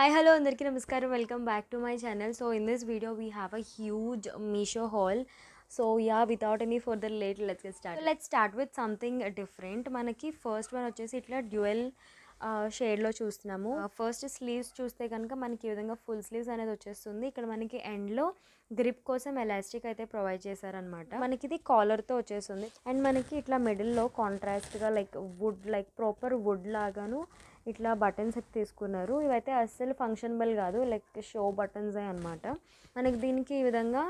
hi hello అందరికీ నమస్కారం welcome back to my channel so in this video we have a huge Meesho haul so yeah without any further late let's get start let's start with something different మనకి first one వచ్చేసి ఇట్లా dual షేడ్లో చూస్తున్నాము first uh, sleeves చూస్తే కనుక మనకి ఈ విధంగా ఫుల్ స్లీవ్స్ అనేది వచ్చేస్తుంది ఇక్కడ మనకి ఎండ్లో గ్రిప్ కోసం ఎలాస్టిక్ అయితే ప్రొవైడ్ చేశారనమాట మనకి ఇది కాలర్తో వచ్చేస్తుంది అండ్ మనకి ఇట్లా మిడిల్లో కాంట్రాస్ట్గా like wood like proper wood లాగాను ఇట్లా బటన్స్ అయితే తీసుకున్నారు ఇవైతే అస్సలు ఫంక్షనబుల్ కాదు లైక్ షో బటన్స్ అనమాట మనకి దీనికి ఈ విధంగా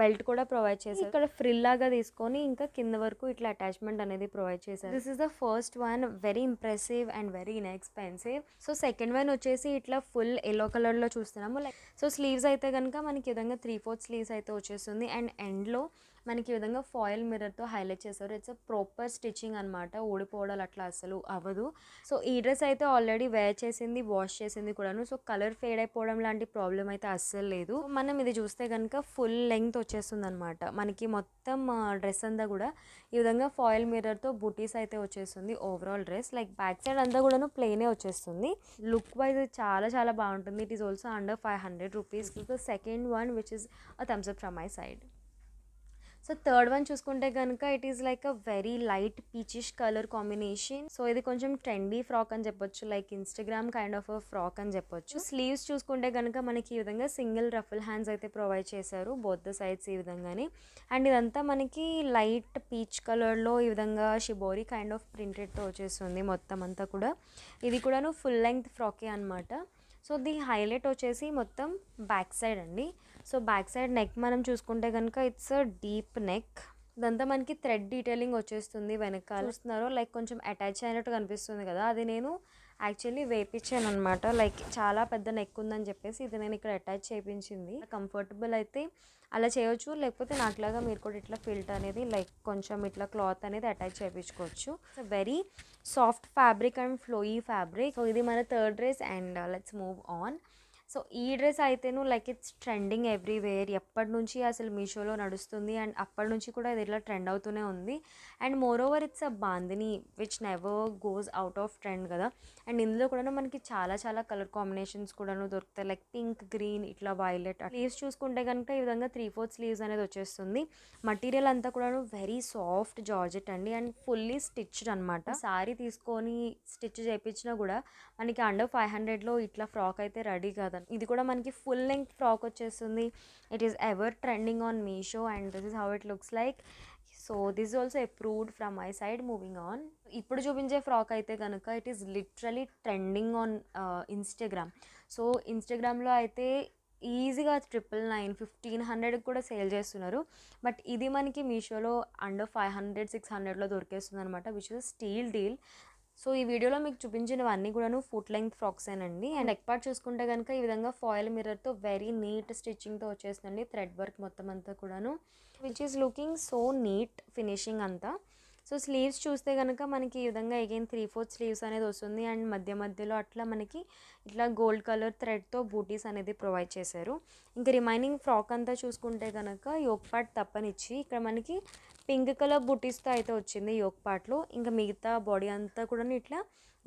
బెల్ట్ కూడా ప్రొవైడ్ చేశారు ఇక్కడ ఫ్రిల్ లాగా తీసుకొని ఇంకా కింద వరకు ఇట్లా అటాచ్మెంట్ అనేది ప్రొవైడ్ చేశారు this is the first one very impressive and very inexpensive so second one వచ్చేసి ఇట్లా ఫుల్ ఎల్లో కలర్లో చూస్తున్నాము లైక్ సో స్లీవ్స్ అయితే కనుక మనకి విధంగా త్రీ ఫోర్త్ స్లీవ్స్ అయితే వచ్చేస్తుంది అండ్ ఎండ్లో మనకి ఈ విధంగా ఫాయిల్ మిర్రర్తో హైలైట్ చేశారు ఇట్స్ అ ప్రాపర్ స్టిచ్చింగ్ అనమాట ఊడిపోవడాలు అట్లా అసలు అవ్వదు సో ఈ డ్రెస్ అయితే ఆల్రెడీ వేర్ చేసింది వాష్ చేసింది కూడాను సో కలర్ ఫేడ్ అయిపోవడం లాంటి ప్రాబ్లం అయితే అస్సలు లేదు మనం ఇది చూస్తే కనుక ఫుల్ లెంగ్త్ వచ్చేస్తుంది అనమాట మనకి మొత్తం డ్రెస్ అంతా కూడా ఈ విధంగా ఫాయిల్ మిర్రర్తో బుటీస్ అయితే వచ్చేస్తుంది overall dress like back side అంతా కూడాను ప్లెయినే వచ్చేస్తుంది లుక్ వైజ్ చాలా చాలా బాగుంటుంది it is also under five hundred rupees second one which is a thumbs up from my side so third one చూసుకుంటే కనుక it is like a very light peachish colour combination so ఇది కొంచెం trendy frock అని చెప్పొచ్చు like Instagram kind of frock అని చెప్పొచ్చు sleeves చూసుకుంటే కనుక మనకి ఈ విధంగా సింగిల్ రఫుల్ హ్యాండ్స్ అయితే ప్రొవైడ్ చేశారు బొద్ద సైడ్స్ ఈ విధంగానే అండ్ ఇదంతా మనకి లైట్ పీచ్ కలర్లో ఈ విధంగా షిబోరి కైండ్ ఆఫ్ ప్రింటెడ్తో వచ్చేస్తుంది మొత్తం అంతా కూడా ఇది కూడాను ఫుల్ లెంగ్త్ ఫ్రాకే అనమాట సో ది హైలైట్ వచ్చేసి మొత్తం బ్యాక్ సైడ్ అండి సో బ్యాక్ సైడ్ నెక్ మనం చూసుకుంటే కనుక ఇట్స్ అ డీప్ నెక్ ఇదంతా మనకి థ్రెడ్ డీటెయిలింగ్ వచ్చేస్తుంది వెనకాల చూస్తున్నారో లైక్ కొంచెం అటాచ్ అయినట్టు కనిపిస్తుంది కదా అది నేను యాక్చువల్లీ వేపించాను అనమాట లైక్ చాలా పెద్ద నెక్ ఉందని చెప్పేసి ఇది నేను ఇక్కడ అటాచ్ చేయించింది కంఫర్టబుల్ అయితే అలా చేయొచ్చు లేకపోతే నాట్లాగా మీరు కూడా ఇట్లా ఫిల్ట్ అనేది లైక్ కొంచెం ఇట్లా క్లాత్ అనేది అటాచ్ చేయించుకోవచ్చు very soft fabric and flowy fabric ఇది మన third dress and let's move on so ఈ డ్రెస్ అయితేను లైక్ ఇట్స్ ట్రెండింగ్ ఎవ్రీవేర్ ఎప్పటి నుంచి అసలు మీషోలో నడుస్తుంది అండ్ అప్పటి నుంచి కూడా ఇది ఇట్లా ట్రెండ్ అవుతూనే ఉంది and moreover it's a bandhani which never goes out of trend కదా అండ్ ఇందులో కూడా మనకి చాలా చాలా కలర్ కాంబినేషన్స్ కూడాను దొరుకుతాయి లైక్ పింక్ గ్రీన్ ఇట్లా వైలెట్ స్లీవ్స్ చూసుకుంటే కనుక ఈ విధంగా త్రీ ఫోర్త్ స్లీవ్స్ అనేది వచ్చేస్తుంది మటీరియల్ అంతా కూడాను వెరీ సాఫ్ట్ జార్జెట్ అండి అండ్ ఫుల్లీ స్టిచ్డ్ అనమాట సారీ తీసుకొని స్టిచ్ చేయించినా కూడా మనకి అండర్ ఫైవ్ హండ్రెడ్లో ఇట్లా ఫ్రాక్ అయితే రెడీ కదా కదండి ఇది కూడా మనకి ఫుల్ లెంగ్త్ ఫ్రాక్ వచ్చేస్తుంది it is ever trending on Meesho and this is how it looks like so this also approved from my side moving on ఇప్పుడు చూపించే ఫ్రాక్ అయితే కనుక it is literally trending on Instagram so ఇన్స్టాగ్రామ్లో అయితే ఈజీగా triple nine fifteen హండ్రెడ్కి కూడా sale చేస్తున్నారు బట్ ఇది మనకి మీషోలో అండర్ ఫైవ్ హండ్రెడ్ సిక్స్ హండ్రెడ్లో దొరికేస్తుంది అనమాట which is steal deal so ఈ వీడియోలో మీకు చూపించినవన్నీ కూడాను ఫుట్ లెంగ్త్ అండి అండ్ నెక్ పార్ట్ చూసుకుంటే కనుక ఈ విధంగా ఫాయిల్ మిర్రర్తో వెరీ నీట్ స్టిచ్చింగ్తో వచ్చేసిందండి థ్రెడ్ వర్క్ మొత్తం అంతా కూడాను which is looking so neat finishing అంతా సో స్లీవ్స్ చూస్తే కనుక మనకి ఈ విధంగా అగైన్ త్రీ ఫోర్త్ స్లీవ్స్ అనేది వస్తుంది అండ్ మధ్య మధ్యలో అట్లా మనకి ఇట్లా గోల్డ్ కలర్ థ్రెడ్తో బూటీస్ అనేది ప్రొవైడ్ చేశారు ఇంకా రిమైనింగ్ ఫ్రాక్ అంతా చూసుకుంటే కనుక యోక్ పార్ట్ తప్పనిచ్చి ఇక్కడ మనకి పింక్ కలర్ బూటీస్తో అయితే వచ్చింది యోక్ పార్ట్లో ఇంకా మిగతా బాడీ అంతా కూడా ఇట్లా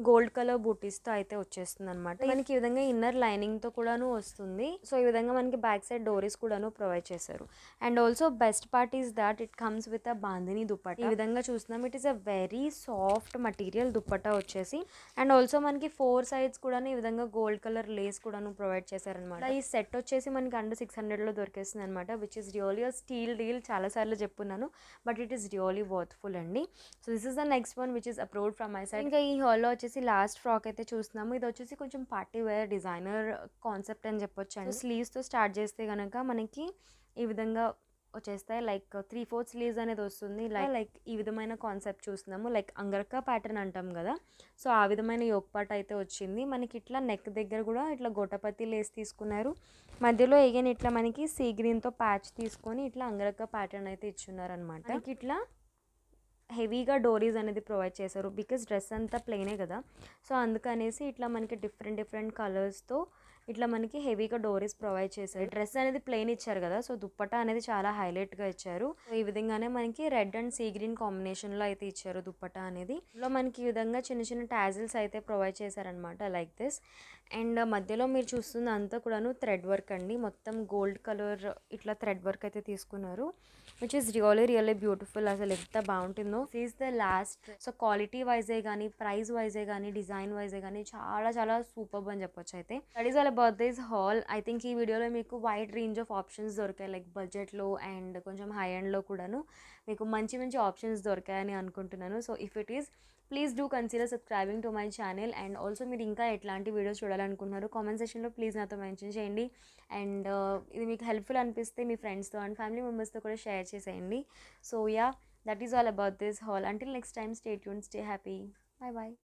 గోల్డ్ కలర్ బూటీస్తో అయితే వచ్చేస్తుంది అనమాట మనకి ఈ విధంగా ఇన్నర్ లైనింగ్తో కూడాను వస్తుంది సో ఈ విధంగా మనకి బ్యాక్ సైడ్ డోరీస్ కూడాను ప్రొవైడ్ చేశారు and also best part is that it comes with a bandhani dupatta ఈ విధంగా చూస్తున్నాం it is a very soft material dupatta వచ్చేసి అండ్ ఆల్సో మనకి ఫోర్ సైడ్స్ కూడా ఈ విధంగా గోల్డ్ కలర్ లేస్ కూడాను ప్రొవైడ్ చేశారనమాట ఈ సెట్ వచ్చేసి మనకి అండర్ సిక్స్ హండ్రెడ్లో దొరికేస్తుంది అనమాట which is a steal deal చాలాసార్లు చెప్పున్నాను but it is really worthful అండి so this is the next one which is approved from my side ఇంకా ఈ హాల్లో వచ్చేసి లాస్ట్ ఫ్రాక్ అయితే చూస్తున్నాము ఇది వచ్చేసి కొంచెం పార్టీ వేర్ డిజైనర్ కాన్సెప్ట్ అని చెప్పొచ్చు అండి స్లీవ్స్తో స్టార్ట్ చేస్తే కనుక మనకి ఈ విధంగా వచ్చేస్తాయి లైక్ త్రీ ఫోర్త్ స్లీవ్స్ అనేది వస్తుంది లైక్ లైక్ ఈ విధమైన కాన్సెప్ట్ చూస్తున్నాము లైక్ అంగరక ప్యాటర్న్ అంటాం కదా సో ఆ విధమైన యోక్ అయితే వచ్చింది మనకి ఇట్లా నెక్ దగ్గర కూడా ఇట్లా గొట్టపతి లేస్ తీసుకున్నారు మధ్యలో ఎగైన్ ఇట్లా మనకి సీ గ్రీన్తో ప్యాచ్ తీసుకొని ఇట్లా అంగరక్క ప్యాటర్న్ అయితే ఇచ్చున్నారనమాట ఇట్లా హెవీగా డోరీస్ అనేది ప్రొవైడ్ చేశారు బికాస్ డ్రెస్ అంతా ప్లెయినే కదా సో అందుకనేసి ఇట్లా మనకి డిఫరెంట్ డిఫరెంట్ కలర్స్తో ఇట్లా మనకి హెవీగా డోరీస్ ప్రొవైడ్ చేశారు డ్రెస్ అనేది ప్లెయిన్ ఇచ్చారు కదా సో దుప్పటా అనేది చాలా హైలైట్గా ఇచ్చారు ఈ విధంగానే మనకి రెడ్ అండ్ సీ గ్రీన్ కాంబినేషన్లో అయితే ఇచ్చారు దుప్పటా అనేది ఇందులో మనకి ఈ విధంగా చిన్న చిన్న టాజిల్స్ అయితే ప్రొవైడ్ చేశారనమాట లైక్ దిస్ అండ్ మధ్యలో మీరు చూస్తున్న అంతా కూడాను థ్రెడ్ వర్క్ అండి మొత్తం గోల్డ్ కలర్ ఇట్లా థ్రెడ్ వర్క్ అయితే తీసుకున్నారు which is really really beautiful అసలు ఎంత బాగుంటుందో is the last so quality వైజే కానీ ప్రైస్ వైజే కానీ డిజైన్ వైజే కానీ చాలా చాలా సూపర్ అని చెప్పొచ్చు అయితే దట్ ఈస్ వాళ్ళ బర్త్డేస్ హాల్ ఐ థింక్ ఈ వీడియోలో మీకు వైడ్ రేంజ్ ఆఫ్ ఆప్షన్స్ దొరికాయి లైక్ బడ్జెట్లో అండ్ కొంచెం హై ఎండ్లో కూడాను మీకు మంచి మంచి ఆప్షన్స్ దొరికాయని అనుకుంటున్నాను so if it is please do consider subscribing to my channel and also మీరు ఇంకా ఎట్లాంటి వీడియోస్ చూడాలనుకుంటున్నారు కామెంట్ సెక్షన్లో ప్లీజ్ నాతో మెన్షన్ చేయండి అండ్ uh, ఇది మీకు హెల్ప్ఫుల్ అనిపిస్తే మీ ఫ్రెండ్స్తో అండ్ ఫ్యామిలీ మెంబర్స్తో కూడా షేర్ చేసేయండి so yeah that is all about this haul until next time stay tuned stay happy bye bye